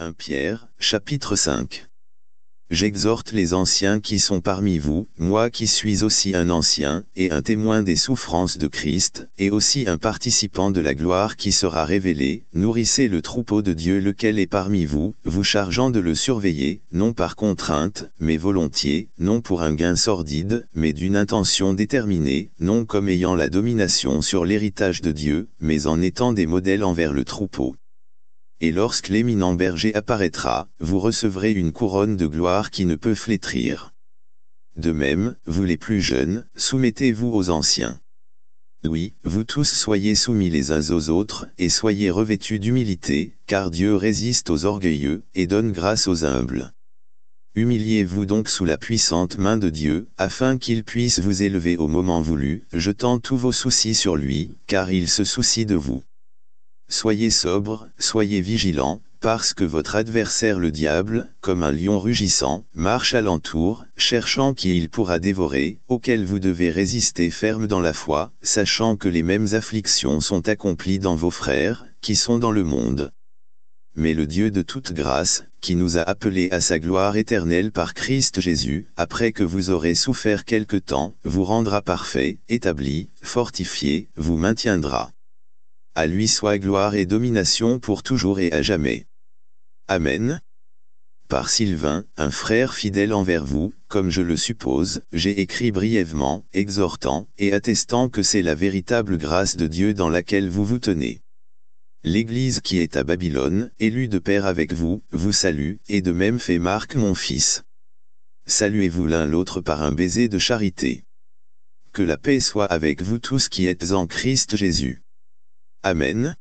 1 Pierre, chapitre 5 J'exhorte les anciens qui sont parmi vous, moi qui suis aussi un ancien, et un témoin des souffrances de Christ, et aussi un participant de la gloire qui sera révélée, nourrissez le troupeau de Dieu lequel est parmi vous, vous chargeant de le surveiller, non par contrainte, mais volontiers, non pour un gain sordide, mais d'une intention déterminée, non comme ayant la domination sur l'héritage de Dieu, mais en étant des modèles envers le troupeau et lorsque l'éminent berger apparaîtra, vous recevrez une couronne de gloire qui ne peut flétrir. De même, vous les plus jeunes, soumettez-vous aux anciens. Oui, vous tous soyez soumis les uns aux autres, et soyez revêtus d'humilité, car Dieu résiste aux orgueilleux, et donne grâce aux humbles. Humiliez-vous donc sous la puissante main de Dieu, afin qu'il puisse vous élever au moment voulu, jetant tous vos soucis sur lui, car il se soucie de vous. Soyez sobre, soyez vigilant, parce que votre adversaire le diable, comme un lion rugissant, marche alentour, cherchant qui il pourra dévorer, auquel vous devez résister ferme dans la foi, sachant que les mêmes afflictions sont accomplies dans vos frères, qui sont dans le monde. Mais le Dieu de toute grâce, qui nous a appelés à sa gloire éternelle par Christ Jésus, après que vous aurez souffert quelque temps, vous rendra parfait, établi, fortifié, vous maintiendra à lui soit gloire et domination pour toujours et à jamais. Amen. Par Sylvain, un frère fidèle envers vous, comme je le suppose, j'ai écrit brièvement, exhortant et attestant que c'est la véritable grâce de Dieu dans laquelle vous vous tenez. L'Église qui est à Babylone, élue de père avec vous, vous salue, et de même fait Marc mon fils. Saluez-vous l'un l'autre par un baiser de charité. Que la paix soit avec vous tous qui êtes en Christ Jésus. Amen.